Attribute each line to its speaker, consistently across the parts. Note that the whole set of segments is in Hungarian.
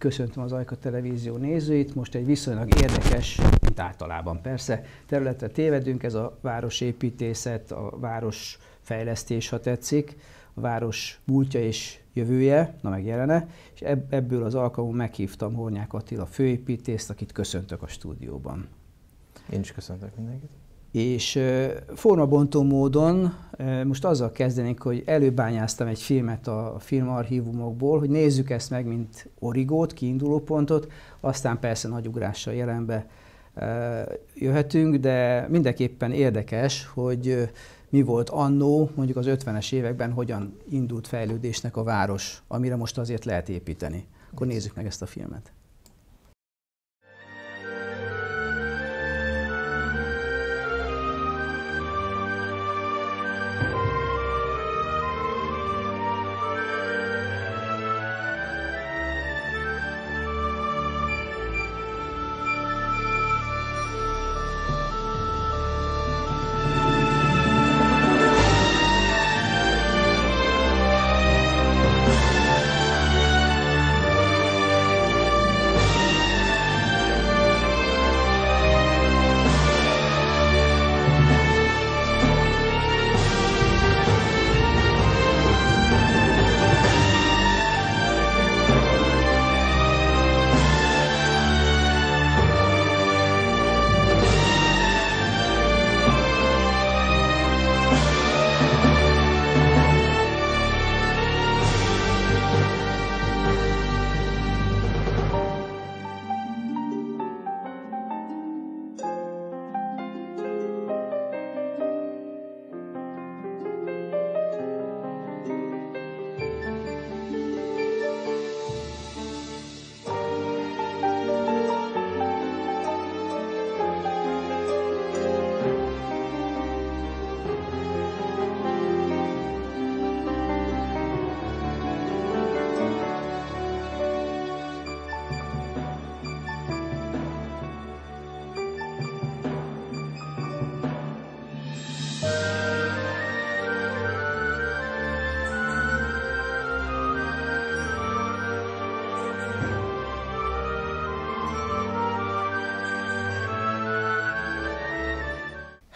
Speaker 1: Köszöntöm az Ajka Televízió nézőit, most egy viszonylag érdekes, mint általában persze, területre tévedünk, ez a városépítészet, a városfejlesztés, ha tetszik, a város múltja és jövője, na meg jelene, és ebből az alkalommal meghívtam Hornyák Attila főépítészt, akit köszöntök a stúdióban.
Speaker 2: Én is köszöntök mindenkit.
Speaker 1: És formabontó módon most azzal kezdenék, hogy előbányáztam egy filmet a filmarchívumokból, hogy nézzük ezt meg, mint origót, kiindulópontot, aztán persze nagy ugrással jelenbe jöhetünk, de mindenképpen érdekes, hogy mi volt annó, mondjuk az 50-es években, hogyan indult fejlődésnek a város, amire most azért lehet építeni. Akkor nézzük meg ezt a filmet.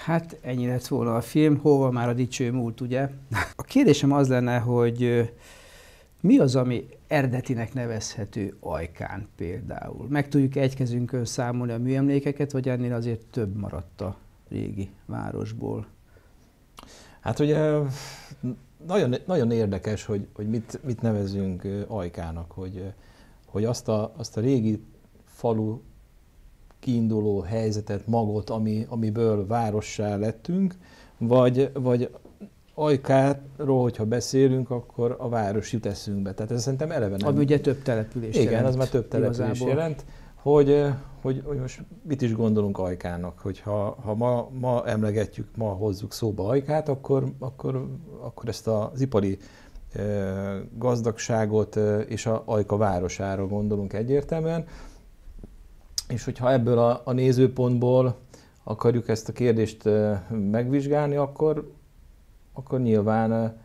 Speaker 1: Hát ennyi lett volna a film, hova már a dicső múlt, ugye? A kérdésem az lenne, hogy mi az, ami eredetinek nevezhető ajkán például? Meg tudjuk egy kezünkön számolni a műemlékeket, vagy ennél azért több maradt a régi városból?
Speaker 2: Hát ugye nagyon, nagyon érdekes, hogy, hogy mit, mit nevezünk ajkának, hogy, hogy azt, a, azt a régi falu kiinduló helyzetet, magot, ami, amiből várossá lettünk, vagy, vagy Ajkáról, hogyha beszélünk, akkor a város jut eszünkbe. Tehát ez szerintem eleve nem. Ami ugye több település Igen, jelent, az már több település igazából. jelent, hogy, hogy, hogy most mit is gondolunk Ajkának, hogy ha, ha ma, ma emlegetjük, ma hozzuk szóba Ajkát, akkor, akkor, akkor ezt az ipari eh, gazdagságot eh, és a Ajka városára gondolunk egyértelműen, és hogyha ebből a, a nézőpontból akarjuk ezt a kérdést megvizsgálni, akkor, akkor nyilván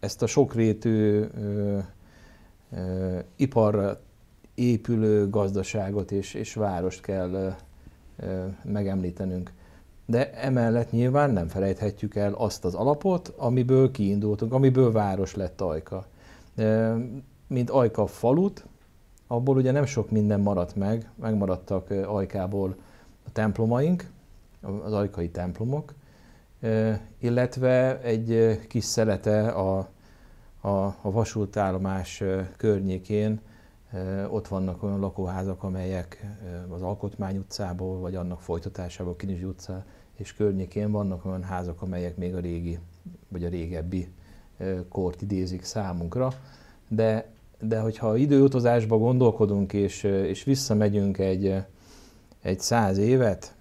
Speaker 2: ezt a sokrétű iparra épülő gazdaságot és, és várost kell megemlítenünk. De emellett nyilván nem felejthetjük el azt az alapot, amiből kiindultunk, amiből város lett Ajka. Mint Ajka falut, abból ugye nem sok minden maradt meg, megmaradtak Ajkából a templomaink, az ajkai templomok, illetve egy kis szelete a, a, a vasútállomás környékén, ott vannak olyan lakóházak, amelyek az Alkotmány utcából, vagy annak folytatásából, Kinizsi utca és környékén vannak olyan házak, amelyek még a régi, vagy a régebbi kort idézik számunkra, de de hogyha időutazásba gondolkodunk, és, és visszamegyünk egy, egy száz évet,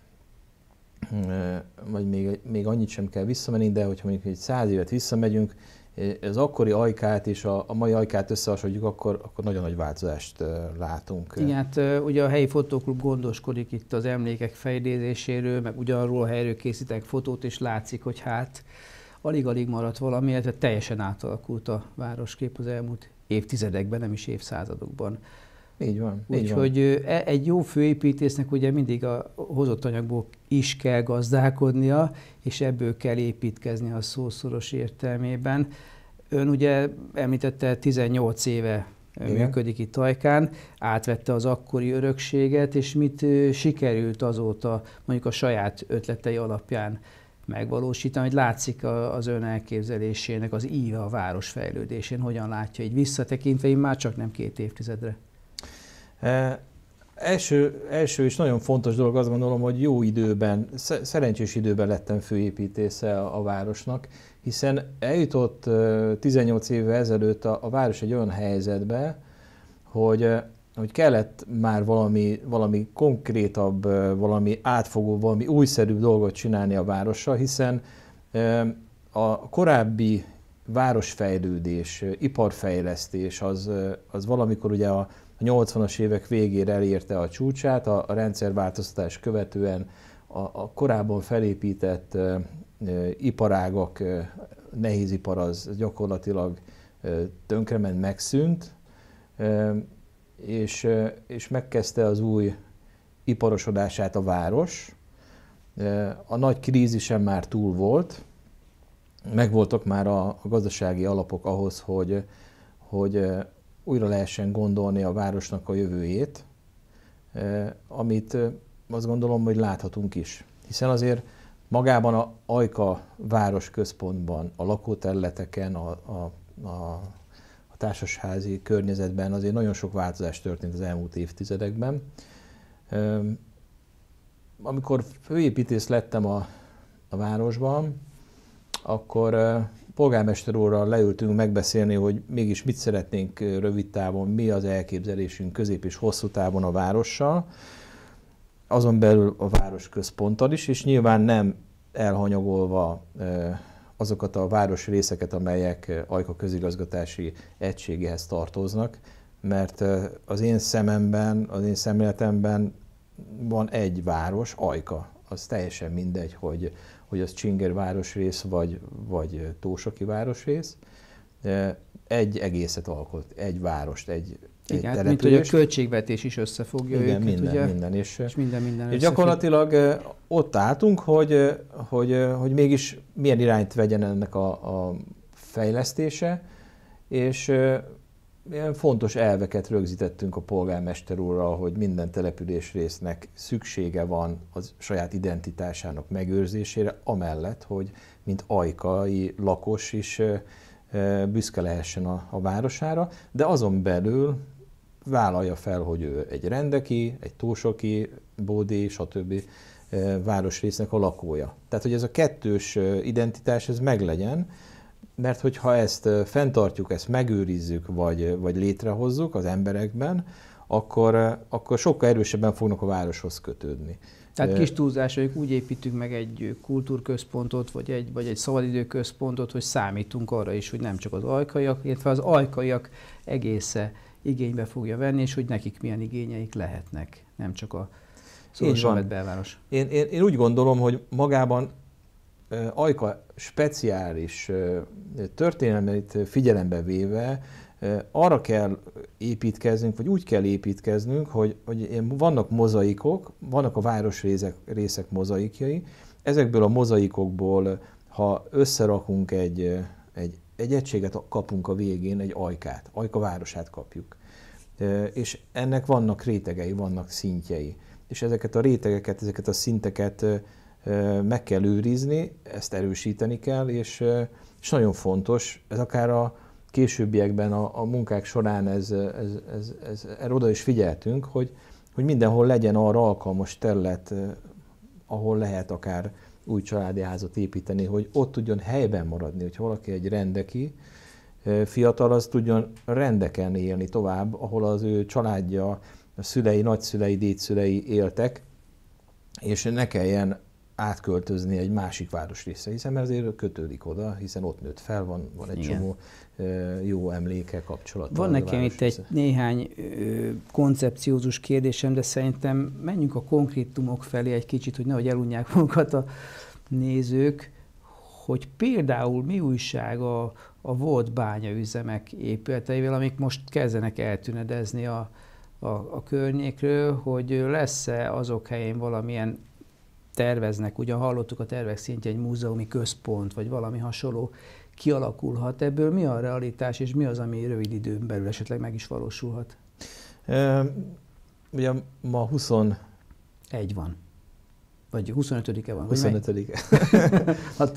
Speaker 2: vagy még, még annyit sem kell visszamenni, de hogyha mondjuk egy száz évet visszamegyünk, az akkori ajkát és a, a mai ajkát összehasonlítjuk, akkor, akkor nagyon nagy változást látunk.
Speaker 1: Igen, hát ugye a helyi fotóklub gondoskodik itt az emlékek fejlődéséről, meg ugyanarról a helyről készítek fotót, és látszik, hogy hát alig-alig maradt valami, tehát teljesen átalakult a városkép az elmúlt évtizedekben, nem is évszázadokban. Így van. Úgyhogy e, egy jó főépítésznek ugye mindig a hozott anyagból is kell gazdálkodnia, és ebből kell építkezni a szószoros értelmében. Ön ugye említette 18 éve Igen. működik itt Tajkán, átvette az akkori örökséget, és mit sikerült azóta mondjuk a saját ötletei alapján megvalósítani, hogy látszik az ön elképzelésének az íve a város fejlődésén, hogyan látja így visszatekintve, én már csak nem két évtizedre.
Speaker 2: E, első, első és nagyon fontos dolog azt gondolom, hogy jó időben, szerencsés időben lettem főépítésze a, a városnak, hiszen eljutott 18 e, évvel ezelőtt a, a város egy olyan helyzetbe, hogy e, hogy kellett már valami, valami konkrétabb, valami átfogó, valami újszerű dolgot csinálni a várossal, hiszen a korábbi városfejlődés, iparfejlesztés az, az valamikor ugye a 80-as évek végére elérte a csúcsát, a, rendszerváltoztatás követően a, a korábban felépített iparágak, nehéz nehézipar az gyakorlatilag tönkrement, megszűnt, és, és megkezdte az új iparosodását a város. A nagy krízisen már túl volt, megvoltak már a, gazdasági alapok ahhoz, hogy, hogy újra lehessen gondolni a városnak a jövőjét, amit azt gondolom, hogy láthatunk is. Hiszen azért magában a Ajka városközpontban, a lakóterületeken, a, a, a társasházi környezetben azért nagyon sok változás történt az elmúlt évtizedekben. Amikor főépítész lettem a, a városban, akkor polgármester úrral leültünk megbeszélni, hogy mégis mit szeretnénk rövid távon, mi az elképzelésünk közép és hosszú távon a várossal, azon belül a város központtal is, és nyilván nem elhanyagolva azokat a részeket, amelyek eh, Ajka közigazgatási egységéhez tartoznak, mert eh, az én szememben, az én szemléletemben van egy város, Ajka. Az teljesen mindegy, hogy, hogy az Csinger városrész, vagy, vagy eh, Tósoki városrész. Egy egészet alkot, egy várost, egy, igen, hát mint hogy a
Speaker 1: költségvetés is összefogja Igen, őket, minden, ugye? minden. És, és minden, minden és gyakorlatilag
Speaker 2: ott álltunk, hogy, hogy, hogy mégis milyen irányt vegyen ennek a, a fejlesztése, és ilyen fontos elveket rögzítettünk a polgármester úrral, hogy minden település résznek szüksége van az saját identitásának megőrzésére, amellett, hogy mint ajkai lakos is büszke lehessen a, a városára, de azon belül vállalja fel, hogy ő egy rendeki, egy túlsoki, bódi, stb. Eh, városrésznek a lakója. Tehát, hogy ez a kettős eh, identitás, ez meglegyen, mert hogyha ezt eh, fenntartjuk, ezt megőrizzük, vagy, vagy létrehozzuk az emberekben, akkor, akkor sokkal erősebben fognak a városhoz kötődni. Tehát kis
Speaker 1: hogy úgy építünk meg egy kultúrközpontot, vagy egy, vagy egy szabadidőközpontot, hogy számítunk arra is, hogy nem csak az ajkaiak, illetve az ajkaiak egésze igénybe fogja venni, és hogy nekik milyen igényeik lehetnek,
Speaker 2: nem csak a szorosan belváros. Én, én, én úgy gondolom, hogy magában Ajka speciális történelmet figyelembe véve arra kell építkeznünk, vagy úgy kell építkeznünk, hogy, hogy vannak mozaikok, vannak a városrészek részek mozaikjai, ezekből a mozaikokból, ha összerakunk egy, egy egy egységet kapunk a végén, egy ajkát, ajka városát kapjuk. És ennek vannak rétegei, vannak szintjei. És ezeket a rétegeket, ezeket a szinteket meg kell őrizni, ezt erősíteni kell, és, és nagyon fontos, ez akár a későbbiekben a, a munkák során ez, ez, ez, ez, ez oda is figyeltünk, hogy, hogy mindenhol legyen arra alkalmas terület, ahol lehet akár új családi házat építeni, hogy ott tudjon helyben maradni, hogy valaki egy rendeki, fiatal az tudjon rendeken élni tovább, ahol az ő családja, a szülei, nagyszülei, dédszülei éltek, és ne kelljen átköltözni egy másik városrészre, hiszen mert azért kötődik oda, hiszen ott nőtt fel, van, van egy Igen. csomó jó emléke, kapcsolat. Van nekem itt
Speaker 1: egy néhány ö, koncepciózus kérdésem, de szerintem menjünk a konkrétumok felé egy kicsit, hogy nehogy elunják magukat a nézők, hogy például mi újság a, a volt bányaüzemek épületeivel, amik most kezdenek eltünedezni a, a, a környékről, hogy lesz-e azok helyén valamilyen terveznek, ugyan hallottuk a tervek szintje egy múzeumi központ, vagy valami hasonló kialakulhat ebből, mi a realitás, és mi az, ami rövid időn belül esetleg meg is valósulhat?
Speaker 2: E, ugye ma 21 van. Vagy 25-e van? 25-e.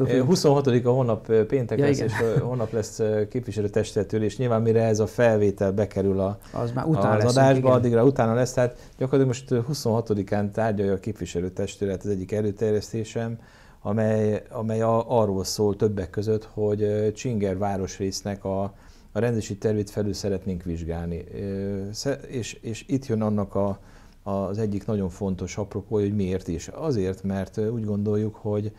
Speaker 2: 26-a hónap péntek ja, lesz, igen. és hónap lesz képviselőtestetül, és nyilván mire ez a felvétel bekerül a, az, már utána az lesz, adásba, igen. addigra utána lesz. Tehát gyakorlatilag most 26-án tárgyalja a testület az egyik előterjesztésem, amely, amely a, arról szól többek között, hogy Csinger városrésznek a, a rendezési tervét felül szeretnénk vizsgálni. És, és itt jön annak a, az egyik nagyon fontos apropó, hogy miért is. Azért, mert úgy gondoljuk, hogy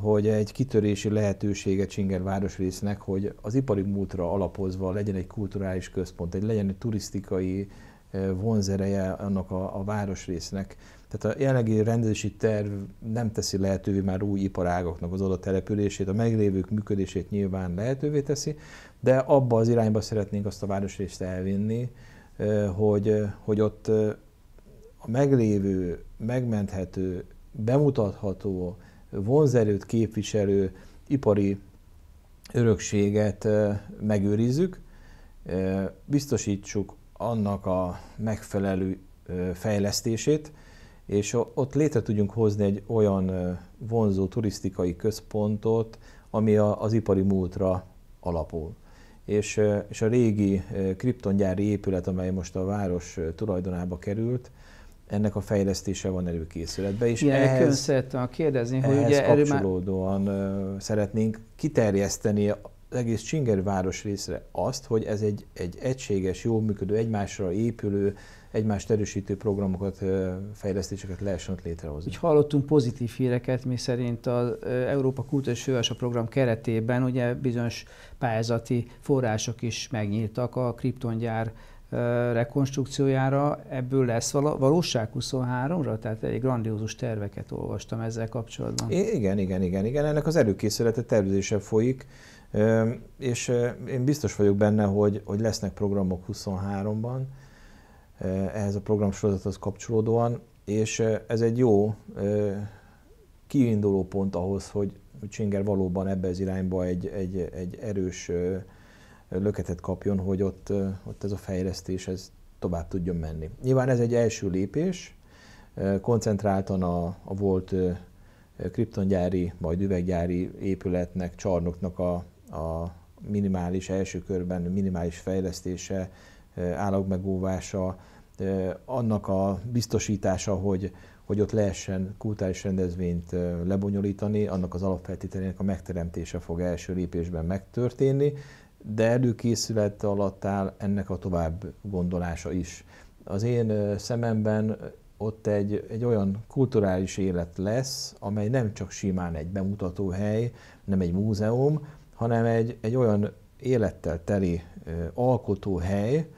Speaker 2: hogy egy kitörési lehetősége Csinger városrésznek, hogy az ipari múltra alapozva legyen egy kulturális központ, egy legyen egy turisztikai vonzereje annak a, a városrésznek. Tehát a jelenlegi rendezési terv nem teszi lehetővé már új iparágoknak az oda települését, a meglévők működését nyilván lehetővé teszi, de abba az irányba szeretnénk azt a városrészt elvinni, hogy, hogy ott meglévő, megmenthető, bemutatható, vonzerőt képviselő ipari örökséget megőrizzük, biztosítsuk annak a megfelelő fejlesztését, és ott létre tudjunk hozni egy olyan vonzó turisztikai központot, ami az ipari múltra alapul. És, és a régi kriptongyári épület, amely most a város tulajdonába került, ennek a fejlesztése van előkészületben. És Ilyen, ehhez,
Speaker 1: szerettem kérdezni, hogy ehhez ugye
Speaker 2: kapcsolódóan már... szeretnénk kiterjeszteni az egész Csinger város részre azt, hogy ez egy, egy egységes, jól működő, egymásra épülő, egymást erősítő programokat, fejlesztéseket lehessen ott létrehozni.
Speaker 1: Úgy hallottunk pozitív híreket, mi szerint az Európa Kultúrás Fővárosa Program keretében ugye bizonyos pályázati források is megnyíltak a kriptongyár rekonstrukciójára, ebből lesz vala, valóság 23-ra? Tehát egy grandiózus terveket olvastam ezzel kapcsolatban. igen, igen, igen, igen.
Speaker 2: Ennek az előkészülete tervezése folyik, és én biztos vagyok benne, hogy, hogy lesznek programok 23-ban, ehhez a programsorozathoz kapcsolódóan, és ez egy jó kiinduló pont ahhoz, hogy Csinger valóban ebbe az irányba egy, egy, egy erős löketet kapjon, hogy ott, ott ez a fejlesztés ez tovább tudjon menni. Nyilván ez egy első lépés, koncentráltan a, a volt kriptongyári, majd üveggyári épületnek, csarnoknak a, a minimális első körben minimális fejlesztése, állagmegóvása, annak a biztosítása, hogy, hogy ott lehessen kulturális rendezvényt lebonyolítani, annak az alapfeltételének a megteremtése fog első lépésben megtörténni, de előkészület alatt áll ennek a tovább gondolása is. Az én szememben ott egy, egy olyan kulturális élet lesz, amely nem csak simán egy bemutató hely, nem egy múzeum, hanem egy, egy olyan élettel teli hely,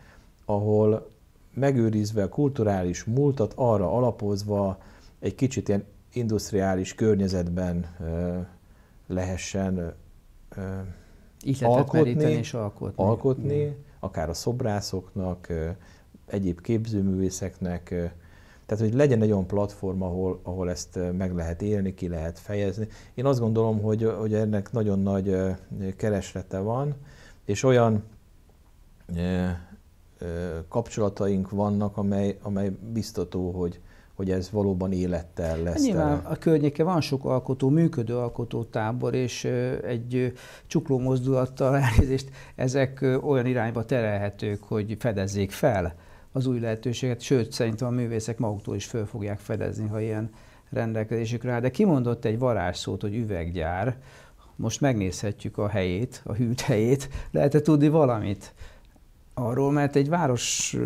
Speaker 2: ahol megőrizve a kulturális múltat, arra alapozva egy kicsit ilyen industriális környezetben lehessen Ihletet alkotni, és alkotni. alkotni akár a szobrászoknak, egyéb képzőművészeknek, tehát hogy legyen egy olyan platform, ahol, ahol ezt meg lehet élni, ki lehet fejezni. Én azt gondolom, hogy, hogy ennek nagyon nagy kereslete van, és olyan kapcsolataink vannak, amely, amely biztató, hogy, hogy ez valóban élettel lesz. Hát nyilván
Speaker 1: a környéke van sok alkotó, működő alkotótábor, és egy csukló mozdulattal elnézést, ezek olyan irányba terelhetők, hogy fedezzék fel az új lehetőséget, sőt, szerintem a művészek maguktól is föl fogják fedezni, ha ilyen rendelkezésükre áll. De kimondott egy varázsszót, hogy üveggyár, most megnézhetjük a helyét, a hűt helyét, lehet-e tudni valamit? arról, mert egy város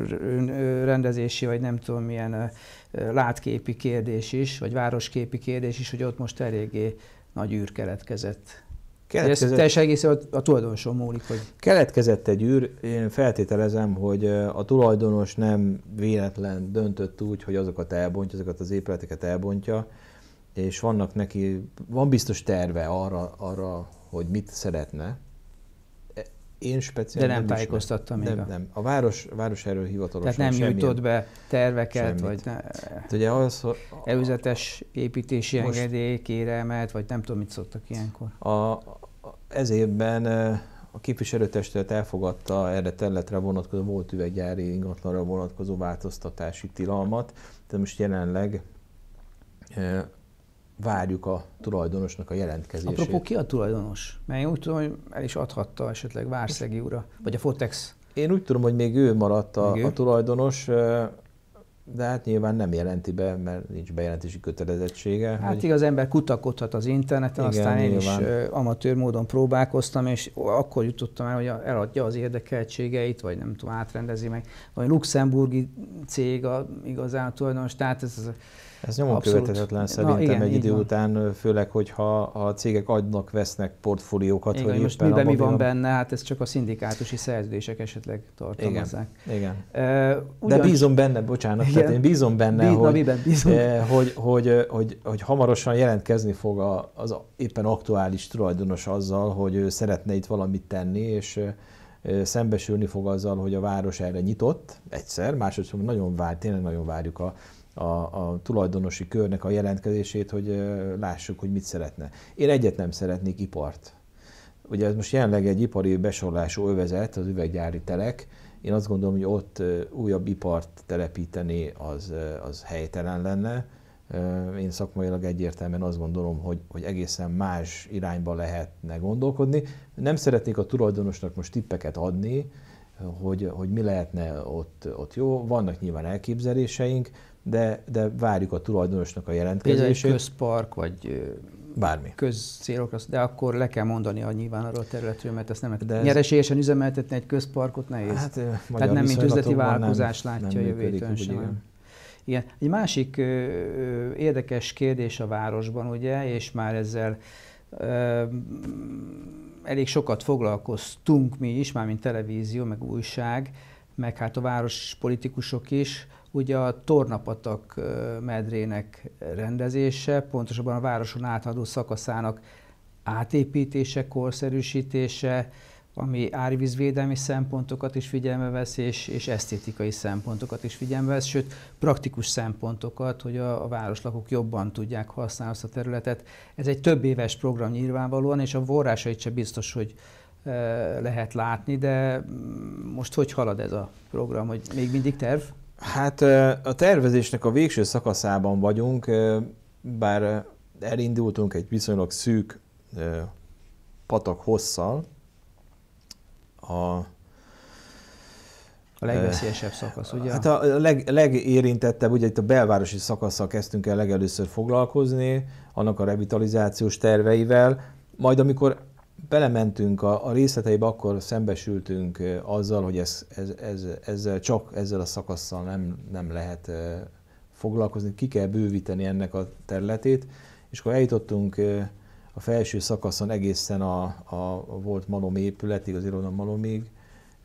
Speaker 1: rendezési, vagy nem tudom milyen látképi kérdés is, vagy városképi kérdés is, hogy ott most eléggé nagy űr keletkezett. Keletkezett... Ez teljes egészen a, a tulajdonoson múlik, hogy...
Speaker 2: Keletkezett egy űr, én feltételezem, hogy a tulajdonos nem véletlen döntött úgy, hogy azokat elbontja, azokat az épületeket elbontja, és vannak neki, van biztos terve arra, arra hogy mit szeretne, én speciálisan De nem, nem tájékoztattam még. Nem, a... nem. A város, város erről hivatalosan Tehát nem nyújtott be
Speaker 1: terveket, semmit. vagy ne,
Speaker 2: eh, hát ugye az, hogy előzetes építési most,
Speaker 1: engedély, kérelmet, vagy nem tudom, mit szoktak ilyenkor.
Speaker 2: A, a, ez évben eh, a képviselőtestület elfogadta erre területre vonatkozó volt üveggyári ingatlanra vonatkozó változtatási tilalmat, de most jelenleg eh, várjuk a tulajdonosnak a jelentkezését. Apropó, ki
Speaker 1: a tulajdonos? Mert én úgy tudom, hogy el is adhatta esetleg Várszegi ura,
Speaker 2: vagy a Fotex. Én úgy tudom, hogy még ő maradt a, ő? a tulajdonos, de hát nyilván nem jelenti be, mert nincs bejelentési kötelezettsége. Hát hogy... igaz,
Speaker 1: ember kutakodhat az interneten, Igen, aztán én nyilván. is amatőr módon próbálkoztam, és akkor jutottam el, hogy eladja az érdekeltségeit, vagy nem tudom, átrendezi meg. Vagy luxemburgi cég a, igazán a tulajdonos, tehát ez, ez ez nyomon Abszolút. követhetetlen szerintem Na, igen, egy idő van.
Speaker 2: után, főleg, hogyha a cégek adnak, vesznek portfóliókat. Igen, hogy most miben mi van
Speaker 1: benne, hát ez csak a szindikátusi szerződések
Speaker 2: esetleg tartalmazzák. Igen, igen. Uh, ugyan... De bízom benne, bocsánat, igen. tehát én bízom benne, Bíz, hogy, miben? Bízom. Eh, hogy, hogy, hogy, hogy, hogy hamarosan jelentkezni fog a, az éppen aktuális tulajdonos azzal, hogy ő szeretne itt valamit tenni, és szembesülni fog azzal, hogy a város erre nyitott, egyszer, másodszor nagyon vár, tényleg nagyon várjuk a a, a tulajdonosi körnek a jelentkezését, hogy lássuk, hogy mit szeretne. Én egyet nem szeretnék ipart. Ugye ez most jelenleg egy ipari besorlású övezet, az üveggyári telek. Én azt gondolom, hogy ott újabb ipart telepíteni az, az helytelen lenne. Én szakmailag egyértelműen azt gondolom, hogy, hogy egészen más irányba lehetne gondolkodni. Nem szeretnék a tulajdonosnak most tippeket adni, hogy, hogy mi lehetne ott, ott jó. Vannak nyilván elképzeléseink, de, de várjuk a tulajdonosnak a jelentkezését. Például
Speaker 1: közpark, vagy bármi. Közcélokra, de akkor le kell mondani a nyilván arról a területről, mert ezt nem de ez... nyereségesen üzemeltetni egy közparkot nehéz. Hát, Tehát nem, mint üzleti vállalkozás nem, látja nem jövőt sem. Igen. Egy másik ö, ö, érdekes kérdés a városban, ugye, és már ezzel ö, elég sokat foglalkoztunk mi is, már mint televízió, meg újság, meg hát a város politikusok is, ugye a Tornapatak medrének rendezése, pontosabban a városon átadó szakaszának átépítése, korszerűsítése, ami árvízvédelmi szempontokat is figyelembe vesz, és, és esztétikai szempontokat is figyelembe vesz, sőt, praktikus szempontokat, hogy a, a városlakók jobban tudják használni azt a területet. Ez egy több éves program nyilvánvalóan, és a forrásait sem biztos, hogy e, lehet látni, de mm, most hogy halad ez a program, hogy még mindig terv?
Speaker 2: Hát a tervezésnek a végső szakaszában vagyunk, bár elindultunk egy viszonylag szűk patak hosszal. A a legveszélyesebb
Speaker 1: szakasz, ugye? Hát
Speaker 2: a leg, legérintettebb, ugye itt a belvárosi szakaszsal kezdtünk el legelőször foglalkozni, annak a revitalizációs terveivel, majd amikor belementünk a, a részleteibe, akkor szembesültünk azzal, hogy ez, ez, ez, ezzel csak ezzel a szakasszal nem, nem lehet foglalkozni, ki kell bővíteni ennek a területét, és akkor eljutottunk a felső szakaszon egészen a, a volt malom épületig, az Irona malomig,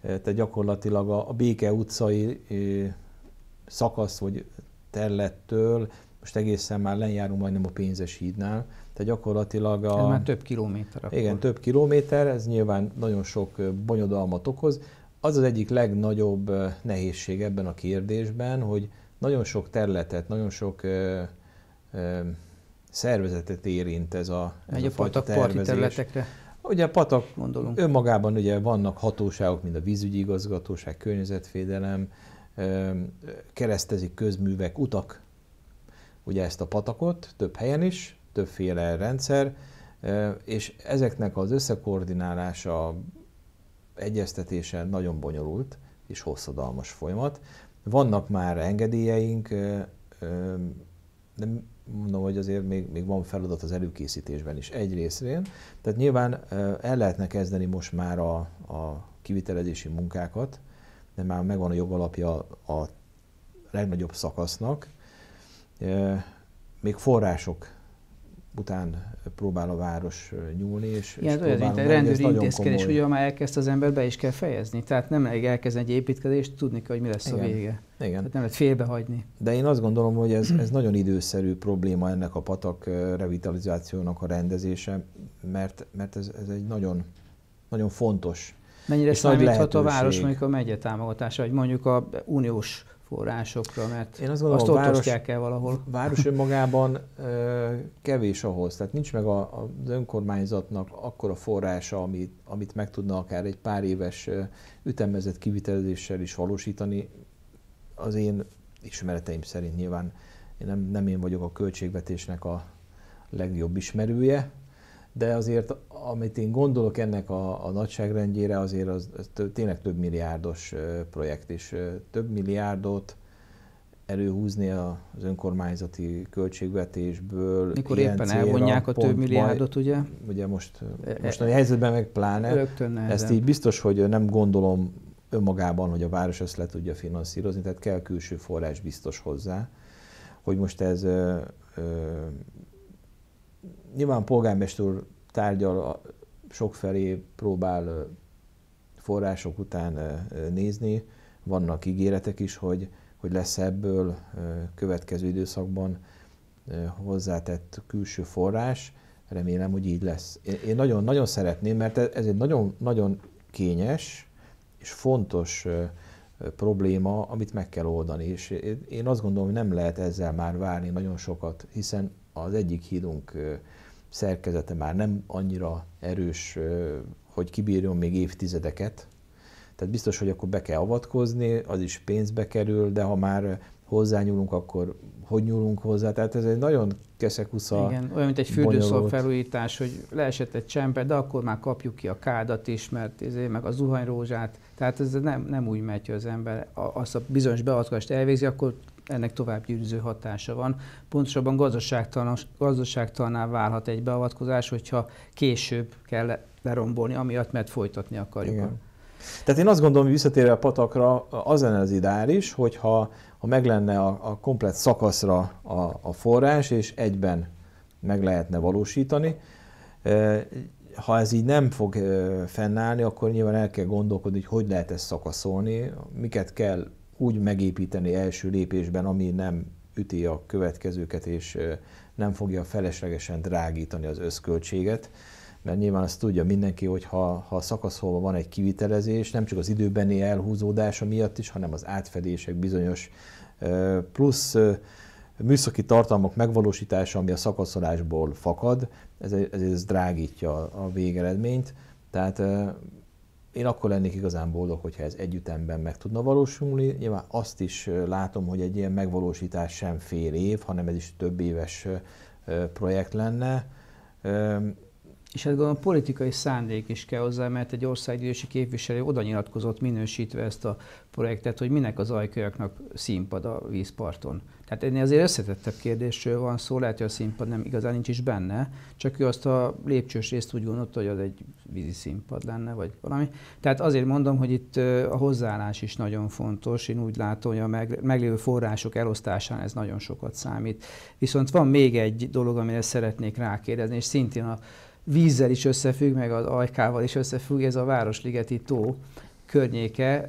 Speaker 2: tehát gyakorlatilag a, a Béke utcai szakasz, vagy területtől most egészen már lenjárunk majdnem a pénzes hídnál, tehát gyakorlatilag a... Ez már több kilométer. Akkor. Igen, több kilométer, ez nyilván nagyon sok bonyodalmat okoz. Az az egyik legnagyobb nehézség ebben a kérdésben, hogy nagyon sok területet, nagyon sok ö, ö, szervezetet érint ez a, ez a, a fajta tervezés. területekre. Ugye a patak Gondolunk. önmagában ugye vannak hatóságok, mint a vízügyi igazgatóság, környezetvédelem, keresztezik közművek, utak ugye ezt a patakot több helyen is, többféle rendszer, és ezeknek az összekoordinálása, egyeztetése nagyon bonyolult és hosszadalmas folyamat. Vannak már engedélyeink, de mondom, hogy azért még, még van feladat az előkészítésben is egy részén. Tehát nyilván el lehetne kezdeni most már a, a kivitelezési munkákat, de már megvan a jogalapja a legnagyobb szakasznak, még források után próbál a város nyúlni. És, Igen, és olyan egy rendőri intézkedés, hogy
Speaker 1: már elkezd az ember be is kell fejezni. Tehát nem elég elkezdeni egy építkezést, tudni kell, hogy mi lesz Igen. a vége.
Speaker 2: Igen. Tehát nem lehet félbehagyni. De én azt gondolom, hogy ez, ez nagyon időszerű probléma ennek a patak revitalizációnak a rendezése, mert, mert ez, ez egy nagyon, nagyon fontos Mennyire számíthat a város mondjuk
Speaker 1: a megye támogatása, vagy mondjuk a uniós forrásokra, mert Én azt, gondolom, azt ott város, osztják el valahol.
Speaker 2: város önmagában ö, kevés ahhoz, tehát nincs meg a, a, az önkormányzatnak akkora forrása, amit, amit meg tudna akár egy pár éves ütemezett kivitelezéssel is valósítani. Az én ismereteim szerint nyilván én nem, nem én vagyok a költségvetésnek a legjobb ismerője, de azért amit én gondolok ennek a, a nagyságrendjére, azért az, az tényleg több milliárdos projekt, is több milliárdot előhúzni az önkormányzati költségvetésből. Mikor éppen elvonják a több milliárdot, ugye? Ugye most e, e, mostani helyzetben meg pláne. Rögtön Ezt így biztos, hogy nem gondolom önmagában, hogy a város ezt le tudja finanszírozni, tehát kell külső forrás biztos hozzá. Hogy most ez nyilván polgármester úr tárgyal sokfelé próbál források után nézni, vannak ígéretek is, hogy, hogy lesz ebből következő időszakban hozzátett külső forrás, remélem, hogy így lesz. Én nagyon-nagyon szeretném, mert e, ez egy nagyon-nagyon kényes és fontos probléma, amit meg kell oldani, és én azt gondolom, hogy nem lehet ezzel már várni nagyon sokat, hiszen az egyik hídunk szerkezete már nem annyira erős, hogy kibírjon még évtizedeket. Tehát biztos, hogy akkor be kell avatkozni, az is pénzbe kerül, de ha már hozzányúlunk, akkor hogy nyúlunk hozzá? Tehát ez egy nagyon keszekusza Igen, olyan, mint egy fürdőszob
Speaker 1: felújítás, hogy leesett egy csempe, de akkor már kapjuk ki a kádat is, mert ezért meg a zuhanyrózsát. Tehát ez nem, nem úgy megy, hogy az ember azt a bizonyos beavatkozást elvégzi, akkor ennek tovább gyűrűző hatása van. Pontosabban gazdaságtalan, gazdaságtalaná válhat egy beavatkozás, hogyha később kell lerombolni, amiatt, mert folytatni akarjuk. Igen.
Speaker 2: Tehát én azt gondolom, hogy visszatérve a patakra, az lenne az ideális, hogyha ha meg lenne a, a komplet szakaszra a, a forrás, és egyben meg lehetne valósítani. Ha ez így nem fog fennállni, akkor nyilván el kell gondolkodni, hogy hogy lehet ezt szakaszolni, miket kell úgy megépíteni első lépésben, ami nem üti a következőket, és nem fogja feleslegesen drágítani az összköltséget. Mert nyilván azt tudja mindenki, hogy ha, ha szakaszolva van egy kivitelezés, nem csak az időbeni elhúzódása miatt is, hanem az átfedések bizonyos plusz műszaki tartalmak megvalósítása, ami a szakaszolásból fakad, ez, ez, ez drágítja a végeredményt. Tehát én akkor lennék igazán boldog, hogyha ez együttemben meg tudna valósulni. Nyilván azt is látom, hogy egy ilyen megvalósítás sem fél év, hanem ez is több éves projekt lenne
Speaker 1: és hát gondolom politikai szándék is kell hozzá, mert egy országgyűlési képviselő oda nyilatkozott minősítve ezt a projektet, hogy minek az ajkajaknak színpad a vízparton. Tehát ennél azért összetettebb kérdésről van szó, lehet, hogy a színpad nem igazán nincs is benne, csak ő azt a lépcsős részt úgy gondolta, hogy az egy vízi színpad lenne, vagy valami. Tehát azért mondom, hogy itt a hozzáállás is nagyon fontos. Én úgy látom, hogy a meglévő források elosztásán ez nagyon sokat számít. Viszont van még egy dolog, amire szeretnék rákérdezni, és szintén a vízzel is összefügg, meg az ajkával is összefügg, ez a Városligeti tó környéke.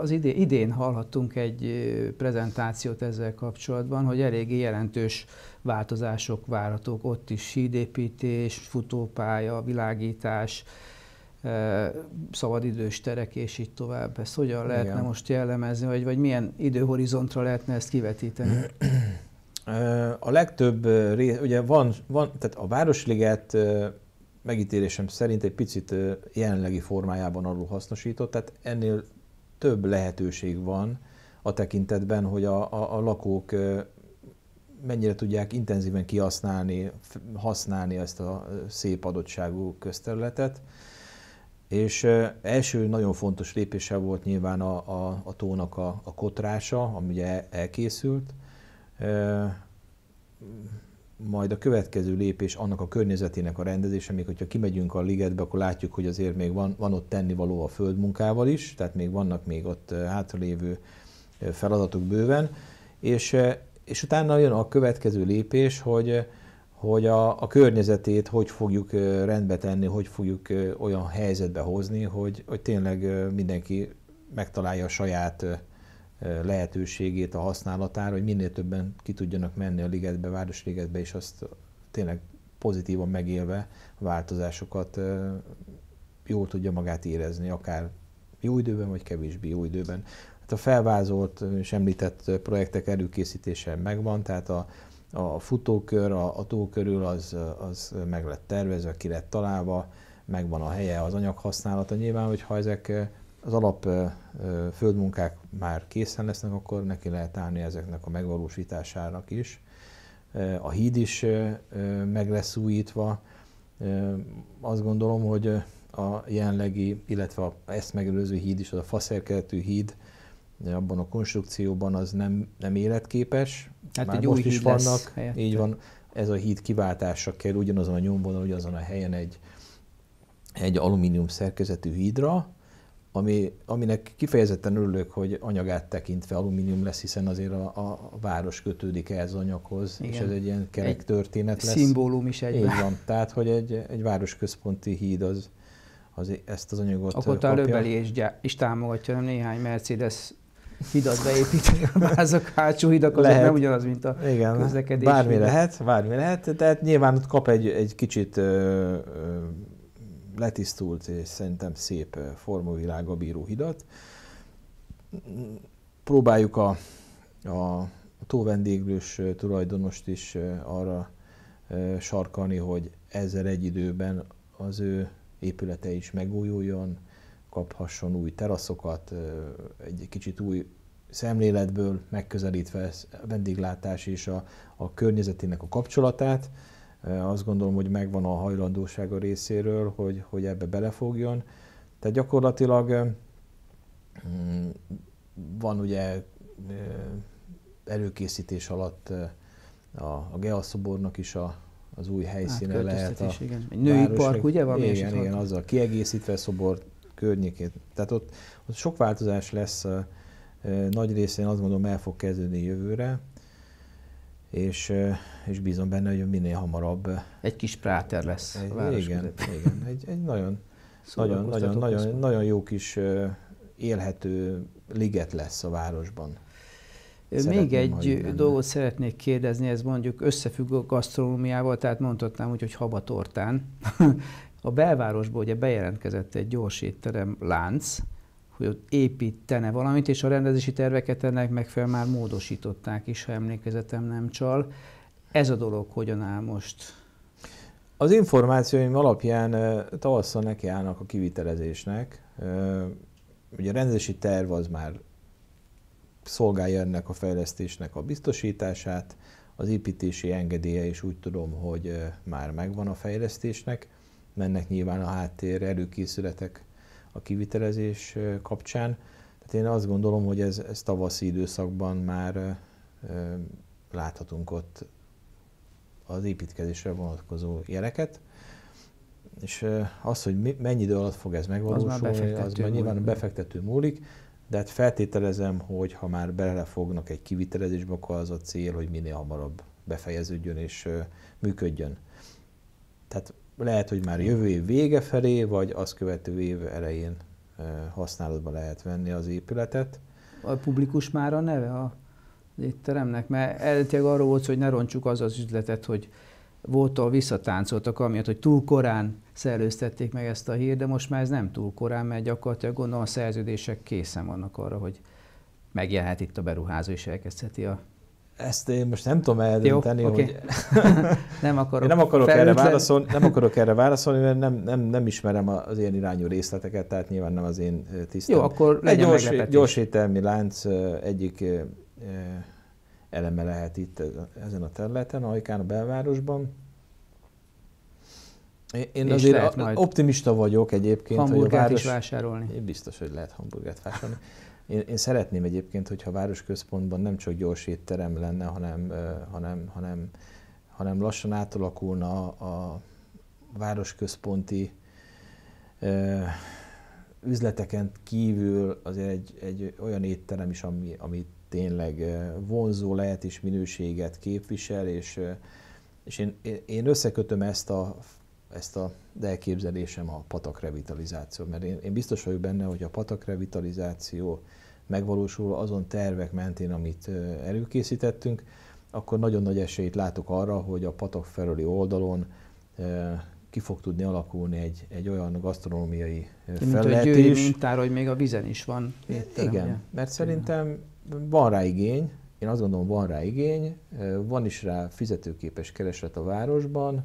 Speaker 1: Az idén, idén hallhattunk egy prezentációt ezzel kapcsolatban, hogy eléggé jelentős változások várhatók. Ott is sídépítés, futópálya, világítás, szabadidős terek, és így tovább. Ezt hogyan lehetne Igen. most jellemezni, vagy, vagy milyen időhorizontra lehetne ezt kivetíteni?
Speaker 2: A legtöbb, ugye van, van tehát a Városliget megítélésem szerint egy picit jelenlegi formájában alul hasznosított, tehát ennél több lehetőség van a tekintetben, hogy a, a, a lakók mennyire tudják intenzíven kihasználni, használni ezt a szép adottságú közterületet. És első nagyon fontos lépése volt nyilván a, a, a tónak a, a kotrása, ami ugye elkészült, majd a következő lépés annak a környezetének a rendezése, még hogyha kimegyünk a ligetbe, akkor látjuk, hogy azért még van, van ott tennivaló a földmunkával is, tehát még vannak még ott hátralévő feladatok bőven, és, és utána jön a következő lépés, hogy, hogy a, a környezetét hogy fogjuk rendbe tenni, hogy fogjuk olyan helyzetbe hozni, hogy, hogy tényleg mindenki megtalálja a saját lehetőségét a használatára, hogy minél többen ki tudjanak menni a ligetbe, a városligetbe, és azt tényleg pozitívan megélve a változásokat jól tudja magát érezni, akár jó időben, vagy kevésbé jó időben. Hát a felvázolt és említett projektek előkészítése megvan, tehát a, a futókör, a, a tó körül az, az meg lett tervezve, ki lett találva, megvan a helye, az anyaghasználata. Nyilván, hogyha ezek az alap földmunkák már készen lesznek, akkor neki lehet állni ezeknek a megvalósításának is. A híd is meg lesz újítva. Azt gondolom, hogy a jelenlegi, illetve ezt megelőző híd is, az a faszerkeletű híd, abban a konstrukcióban az nem, nem életképes. Hát Már egy most új is vannak, helyette. így van. Ez a híd kiváltásra kell ugyanazon a nyomvonal, ugyanazon a helyen egy, egy alumínium szerkezetű hídra, ami, aminek kifejezetten örülök, hogy anyagát tekintve alumínium lesz, hiszen azért a, a város kötődik ehhez az anyaghoz, Igen. és ez egy ilyen kerek egy történet lesz. Szimbólum is egyben. Így van, tehát hogy egy, egy városközponti híd az, az ezt az anyagot Akkor kapja. Akkor
Speaker 1: és, gyá- és támogatja, nem néhány Mercedes hidat beépíteni, azok hátsó hidak azok lehet. nem ugyanaz, mint a Igen, közlekedés. Bármi hidat.
Speaker 2: lehet, bármi lehet, tehát nyilván ott kap egy, egy kicsit ö, ö, letisztult és szerintem szép formavilága bíró hidat. Próbáljuk a, a tóvendéglős tulajdonost is arra sarkani, hogy ezzel egy időben az ő épülete is megújuljon, kaphasson új teraszokat, egy kicsit új szemléletből megközelítve a vendéglátás és a, a környezetének a kapcsolatát azt gondolom, hogy megvan a hajlandósága részéről, hogy, hogy ebbe belefogjon. Tehát gyakorlatilag mm, van ugye előkészítés alatt a, a szobornak is a, az új helyszíne hát, lehet. A igen. Egy női városnak. park, ugye? Van igen, igen, halkan. azzal kiegészítve szobor környékét. Tehát ott, ott sok változás lesz, nagy részén azt gondolom el fog kezdődni jövőre és, és bízom benne, hogy minél hamarabb... Egy kis práter lesz egy, a város Igen, igen egy, egy nagyon, nagyon, nagyon, nagyon, nagyon jó kis élhető liget lesz a városban. Szeretném, Még egy dolgot
Speaker 1: szeretnék kérdezni, ez mondjuk összefügg a gasztronómiával, tehát mondhatnám úgy, hogy habatortán. a belvárosból ugye bejelentkezett egy gyors étterem lánc, hogy építene valamit, és a rendezési terveket ennek megfelel már módosították is, ha emlékezetem nem csal. Ez a dolog hogyan áll most?
Speaker 2: Az információim alapján tavasszal nekiállnak a kivitelezésnek. Ugye a rendezési terv az már szolgálja ennek a fejlesztésnek a biztosítását, az építési engedélye is úgy tudom, hogy már megvan a fejlesztésnek, mennek nyilván a háttér előkészületek a kivitelezés kapcsán. Tehát én azt gondolom, hogy ez, ez tavaszi időszakban már láthatunk ott az építkezésre vonatkozó jeleket, és az, hogy mi, mennyi idő alatt fog ez megvalósulni, az már, befektető nyilván a befektető múlik, de hát feltételezem, hogy ha már belefognak egy kivitelezésbe, akkor az a cél, hogy minél hamarabb befejeződjön és működjön. Tehát lehet, hogy már jövő év vége felé, vagy azt követő év elején eh, használatba lehet venni az épületet. A publikus már a neve a étteremnek? Mert
Speaker 1: eltéleg arról volt, hogy ne roncsuk az az üzletet, hogy voltól visszatáncoltak, amiatt, hogy túl korán szellőztették meg ezt a hír, de most már ez nem túl korán, mert gyakorlatilag gondolom a szerződések készen vannak arra, hogy megjelenhet itt a beruházó, és elkezdheti a
Speaker 2: ezt én most nem tudom eldönteni, okay. hogy... nem akarok. Én nem akarok, erre válaszolni, nem akarok erre válaszolni, mert nem, nem, nem ismerem az ilyen irányú részleteket, tehát nyilván nem az én tisztem. Jó, akkor Egy gyors, gyors ételmi lánc egyik eleme lehet itt ezen a területen, Ajkán a belvárosban. Én és azért optimista vagyok egyébként. Hamburgert hogy a város... is vásárolni. Én biztos, hogy lehet hamburgert vásárolni. Én, én szeretném egyébként, hogyha a városközpontban nem csak gyors étterem lenne, hanem, hanem, hanem, hanem lassan átalakulna a városközponti üzleteken kívül azért egy, egy olyan étterem is, ami, ami tényleg vonzó lehet és minőséget képvisel, és, és én, én összekötöm ezt a, ezt a elképzelésem a patak revitalizáció, mert én, én biztos vagyok benne, hogy a patak revitalizáció megvalósulva azon tervek mentén, amit előkészítettünk, akkor nagyon nagy esélyt látok arra, hogy a patak felőli oldalon ki fog tudni alakulni egy, egy olyan gasztronómiai felletés.
Speaker 1: Mint a hogy még a vizen is van. Étterem, Igen, ugye?
Speaker 2: mert szerintem van rá igény, én azt gondolom van rá igény, van is rá fizetőképes kereslet a városban.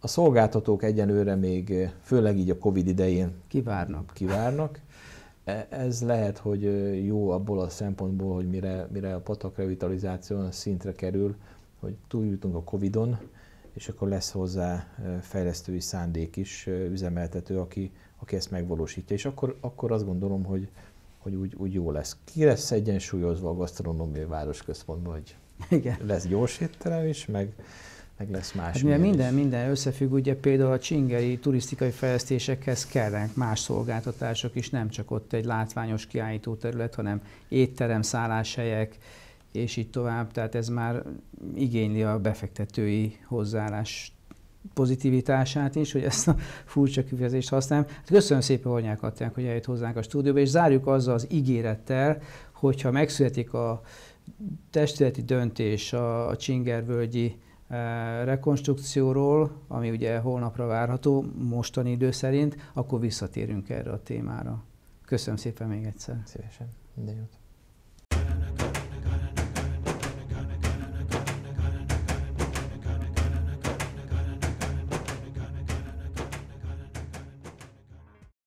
Speaker 2: A szolgáltatók egyenőre még, főleg így a Covid idején kivárnak. kivárnak. E, ez lehet, hogy jó abból a szempontból, hogy mire, mire a patak revitalizáció szintre kerül, hogy túljutunk a Covid-on, és akkor lesz hozzá fejlesztői szándék is, üzemeltető, aki, aki ezt megvalósítja. És akkor, akkor azt gondolom, hogy, hogy úgy, úgy jó lesz. Ki lesz egyensúlyozva a gasztronómiai városközpontban, hogy Igen. lesz gyors étterem is, meg, meg lesz más. Hát, mivel minden, minden
Speaker 1: összefügg, ugye például a csingeri turisztikai fejlesztésekhez kellenek más szolgáltatások is, nem csak ott egy látványos kiállító terület, hanem étterem, szálláshelyek, és így tovább, tehát ez már igényli a befektetői hozzáállás pozitivitását is, hogy ezt a furcsa kifejezést használom. Hát köszönöm szépen, Hornyák Attiánk, hogy eljött hozzánk a stúdióba, és zárjuk azzal az ígérettel, hogyha megszületik a testületi döntés a, a Csingervölgyi Eh, rekonstrukcióról, ami ugye holnapra várható, mostani idő szerint, akkor visszatérünk erre a témára. Köszönöm szépen még egyszer. Szívesen.
Speaker 2: Minden jót.